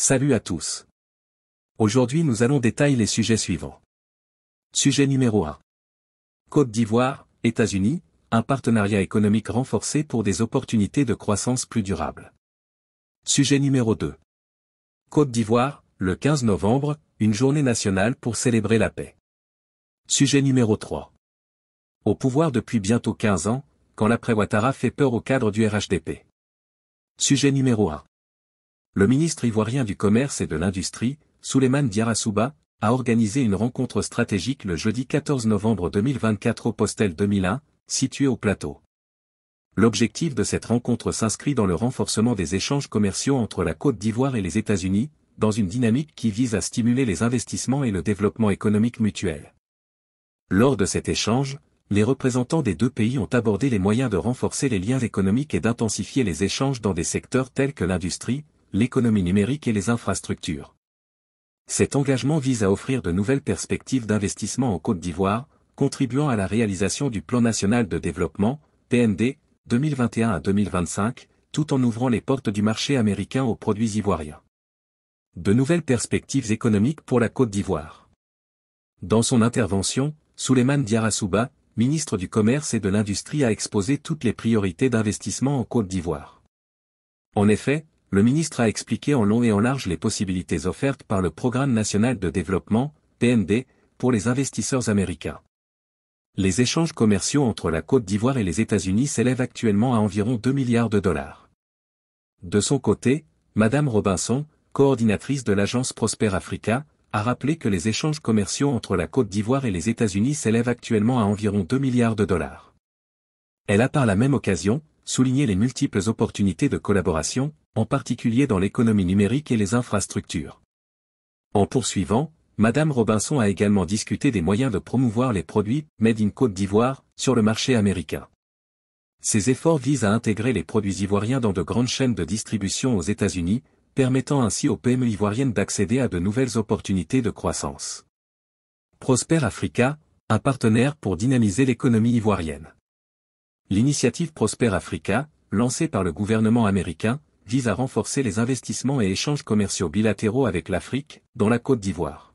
Salut à tous. Aujourd'hui nous allons détailler les sujets suivants. Sujet numéro 1. Côte d'Ivoire, États-Unis, un partenariat économique renforcé pour des opportunités de croissance plus durables. Sujet numéro 2. Côte d'Ivoire, le 15 novembre, une journée nationale pour célébrer la paix. Sujet numéro 3. Au pouvoir depuis bientôt 15 ans, quand l'après Ouattara fait peur au cadre du RHDP. Sujet numéro 1 le ministre ivoirien du Commerce et de l'Industrie, Souleymane Diarasouba, a organisé une rencontre stratégique le jeudi 14 novembre 2024 au Postel 2001, situé au plateau. L'objectif de cette rencontre s'inscrit dans le renforcement des échanges commerciaux entre la Côte d'Ivoire et les États-Unis, dans une dynamique qui vise à stimuler les investissements et le développement économique mutuel. Lors de cet échange, les représentants des deux pays ont abordé les moyens de renforcer les liens économiques et d'intensifier les échanges dans des secteurs tels que l'industrie, l'économie numérique et les infrastructures. Cet engagement vise à offrir de nouvelles perspectives d'investissement en Côte d'Ivoire, contribuant à la réalisation du Plan national de développement, PND, 2021 à 2025, tout en ouvrant les portes du marché américain aux produits ivoiriens. De nouvelles perspectives économiques pour la Côte d'Ivoire. Dans son intervention, Souleymane Diarasouba, ministre du Commerce et de l'Industrie a exposé toutes les priorités d'investissement en Côte d'Ivoire. En effet, le ministre a expliqué en long et en large les possibilités offertes par le Programme national de développement, PND, pour les investisseurs américains. Les échanges commerciaux entre la Côte d'Ivoire et les États-Unis s'élèvent actuellement à environ 2 milliards de dollars. De son côté, Madame Robinson, coordinatrice de l'agence Prosper Africa, a rappelé que les échanges commerciaux entre la Côte d'Ivoire et les États-Unis s'élèvent actuellement à environ 2 milliards de dollars. Elle a par la même occasion souligné les multiples opportunités de collaboration en particulier dans l'économie numérique et les infrastructures. En poursuivant, Madame Robinson a également discuté des moyens de promouvoir les produits Made in Côte d'Ivoire sur le marché américain. Ces efforts visent à intégrer les produits ivoiriens dans de grandes chaînes de distribution aux États-Unis, permettant ainsi aux PME ivoiriennes d'accéder à de nouvelles opportunités de croissance. Prosper Africa, un partenaire pour dynamiser l'économie ivoirienne. L'initiative Prosper Africa, lancée par le gouvernement américain, vise à renforcer les investissements et échanges commerciaux bilatéraux avec l'Afrique, dans la Côte d'Ivoire.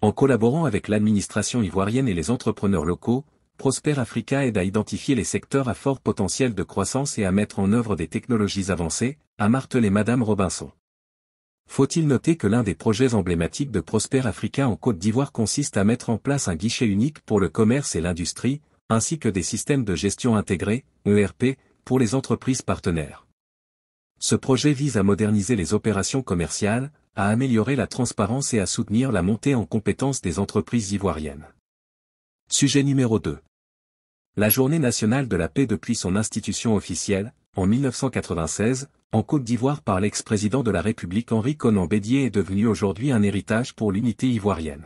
En collaborant avec l'administration ivoirienne et les entrepreneurs locaux, Prosper Africa aide à identifier les secteurs à fort potentiel de croissance et à mettre en œuvre des technologies avancées, a martelé Madame Robinson. Faut-il noter que l'un des projets emblématiques de Prosper Africa en Côte d'Ivoire consiste à mettre en place un guichet unique pour le commerce et l'industrie, ainsi que des systèmes de gestion intégrés, ERP, pour les entreprises partenaires. Ce projet vise à moderniser les opérations commerciales, à améliorer la transparence et à soutenir la montée en compétence des entreprises ivoiriennes. Sujet numéro 2. La Journée nationale de la paix depuis son institution officielle, en 1996, en Côte d'Ivoire par l'ex-président de la République Henri Conan Bédier est devenu aujourd'hui un héritage pour l'unité ivoirienne.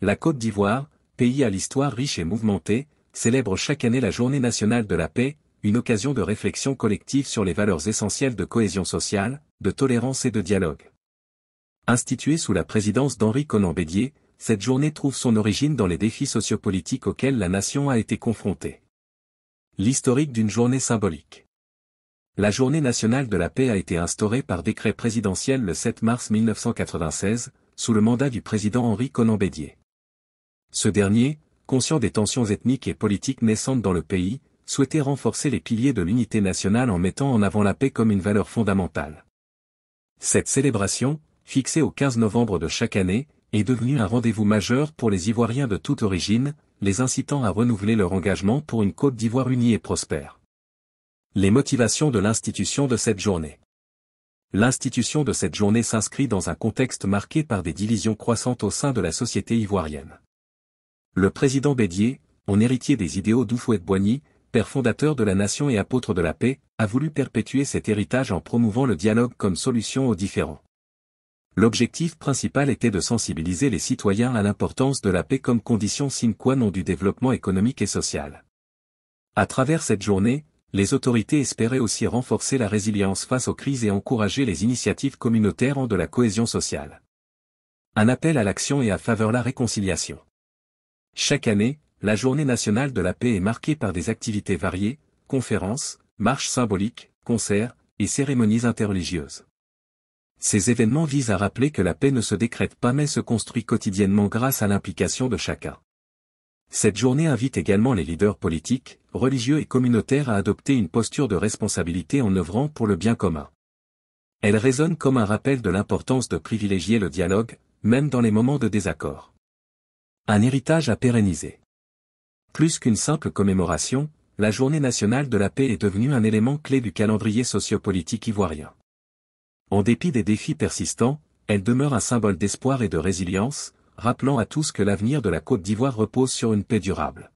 La Côte d'Ivoire, pays à l'histoire riche et mouvementée, célèbre chaque année la Journée nationale de la paix, une occasion de réflexion collective sur les valeurs essentielles de cohésion sociale, de tolérance et de dialogue. Instituée sous la présidence d'Henri Conan-Bédier, cette journée trouve son origine dans les défis sociopolitiques auxquels la nation a été confrontée. L'historique d'une journée symbolique. La journée nationale de la paix a été instaurée par décret présidentiel le 7 mars 1996, sous le mandat du président Henri Conan-Bédier. Ce dernier, conscient des tensions ethniques et politiques naissantes dans le pays, souhaitait renforcer les piliers de l'unité nationale en mettant en avant la paix comme une valeur fondamentale. Cette célébration, fixée au 15 novembre de chaque année, est devenue un rendez-vous majeur pour les Ivoiriens de toute origine, les incitant à renouveler leur engagement pour une Côte d'Ivoire unie et prospère. Les motivations de l'institution de cette journée. L'institution de cette journée s'inscrit dans un contexte marqué par des divisions croissantes au sein de la société ivoirienne. Le président Bédier, en héritier des idéaux d'Oufouette-Boigny, père fondateur de la nation et apôtre de la paix, a voulu perpétuer cet héritage en promouvant le dialogue comme solution aux différends. L'objectif principal était de sensibiliser les citoyens à l'importance de la paix comme condition sine qua non du développement économique et social. À travers cette journée, les autorités espéraient aussi renforcer la résilience face aux crises et encourager les initiatives communautaires en de la cohésion sociale. Un appel à l'action et à faveur la réconciliation. Chaque année, la journée nationale de la paix est marquée par des activités variées, conférences, marches symboliques, concerts, et cérémonies interreligieuses. Ces événements visent à rappeler que la paix ne se décrète pas mais se construit quotidiennement grâce à l'implication de chacun. Cette journée invite également les leaders politiques, religieux et communautaires à adopter une posture de responsabilité en œuvrant pour le bien commun. Elle résonne comme un rappel de l'importance de privilégier le dialogue, même dans les moments de désaccord. Un héritage à pérenniser. Plus qu'une simple commémoration, la Journée nationale de la paix est devenue un élément clé du calendrier sociopolitique ivoirien. En dépit des défis persistants, elle demeure un symbole d'espoir et de résilience, rappelant à tous que l'avenir de la Côte d'Ivoire repose sur une paix durable.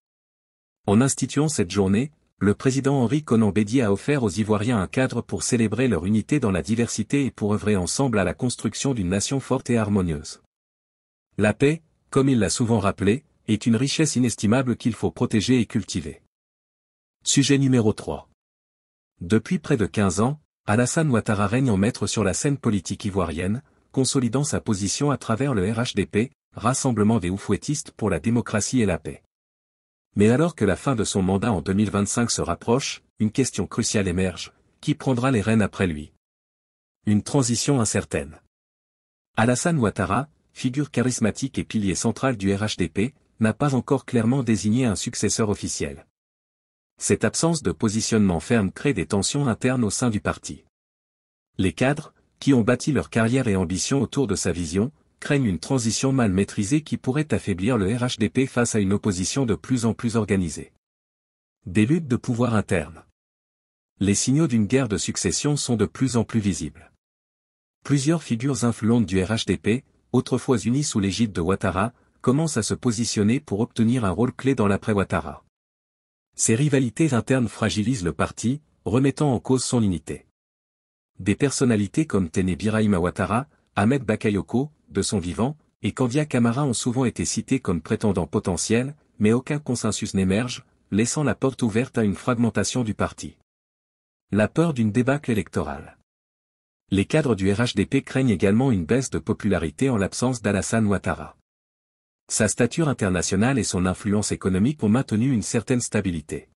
En instituant cette journée, le président Henri Conan Bédié a offert aux Ivoiriens un cadre pour célébrer leur unité dans la diversité et pour œuvrer ensemble à la construction d'une nation forte et harmonieuse. La paix, comme il l'a souvent rappelé, est une richesse inestimable qu'il faut protéger et cultiver. Sujet numéro 3. Depuis près de 15 ans, Alassane Ouattara règne en maître sur la scène politique ivoirienne, consolidant sa position à travers le RHDP, Rassemblement des Oufouettistes pour la démocratie et la paix. Mais alors que la fin de son mandat en 2025 se rapproche, une question cruciale émerge, qui prendra les rênes après lui Une transition incertaine. Alassane Ouattara, figure charismatique et pilier central du RHDP, n'a pas encore clairement désigné un successeur officiel. Cette absence de positionnement ferme crée des tensions internes au sein du parti. Les cadres, qui ont bâti leur carrière et ambition autour de sa vision, craignent une transition mal maîtrisée qui pourrait affaiblir le RHDP face à une opposition de plus en plus organisée. Des luttes de pouvoir interne. Les signaux d'une guerre de succession sont de plus en plus visibles. Plusieurs figures influentes du RHDP, autrefois unies sous l'égide de Ouattara, commence à se positionner pour obtenir un rôle clé dans l'après-Ouattara. Ces rivalités internes fragilisent le parti, remettant en cause son unité. Des personnalités comme Tene Birahima Ouattara, Ahmed Bakayoko, de son vivant, et Kandia Kamara ont souvent été cités comme prétendants potentiels, mais aucun consensus n'émerge, laissant la porte ouverte à une fragmentation du parti. La peur d'une débâcle électorale. Les cadres du RHDP craignent également une baisse de popularité en l'absence d'Alassane Ouattara. Sa stature internationale et son influence économique ont maintenu une certaine stabilité.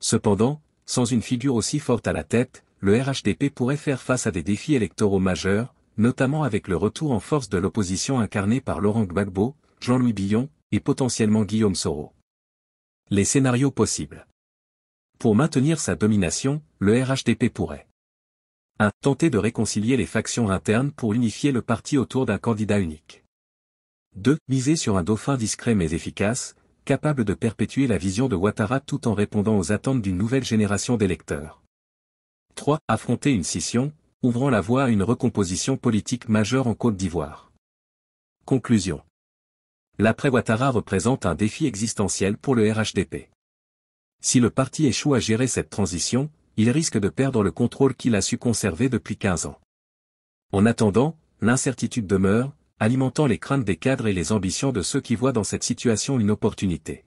Cependant, sans une figure aussi forte à la tête, le RHDP pourrait faire face à des défis électoraux majeurs, notamment avec le retour en force de l'opposition incarnée par Laurent Gbagbo, Jean-Louis Billon, et potentiellement Guillaume Soro. Les scénarios possibles. Pour maintenir sa domination, le RHDP pourrait 1. Tenter de réconcilier les factions internes pour unifier le parti autour d'un candidat unique. 2. Miser sur un dauphin discret mais efficace, capable de perpétuer la vision de Ouattara tout en répondant aux attentes d'une nouvelle génération d'électeurs. 3. Affronter une scission, ouvrant la voie à une recomposition politique majeure en Côte d'Ivoire. Conclusion. L'après Ouattara représente un défi existentiel pour le RHDP. Si le parti échoue à gérer cette transition, il risque de perdre le contrôle qu'il a su conserver depuis 15 ans. En attendant, l'incertitude demeure, alimentant les craintes des cadres et les ambitions de ceux qui voient dans cette situation une opportunité.